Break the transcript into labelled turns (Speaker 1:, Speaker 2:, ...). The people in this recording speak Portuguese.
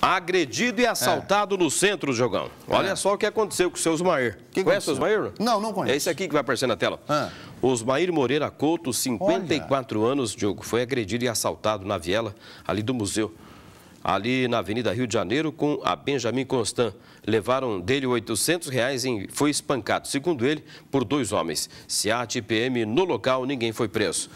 Speaker 1: agredido e é. assaltado é. no centro, Jogão. É. Olha é. só o que aconteceu com o seu Osmair. Que Conhece o Osmair? Não, não conheço. É esse aqui que vai aparecer na tela. É. Osmair Moreira Couto, 54 Olha. anos, Diogo, foi agredido e assaltado na viela ali do museu. Ali na Avenida Rio de Janeiro, com a Benjamin Constant. Levaram dele 800 reais e foi espancado, segundo ele, por dois homens. Se e PM no local, ninguém foi preso.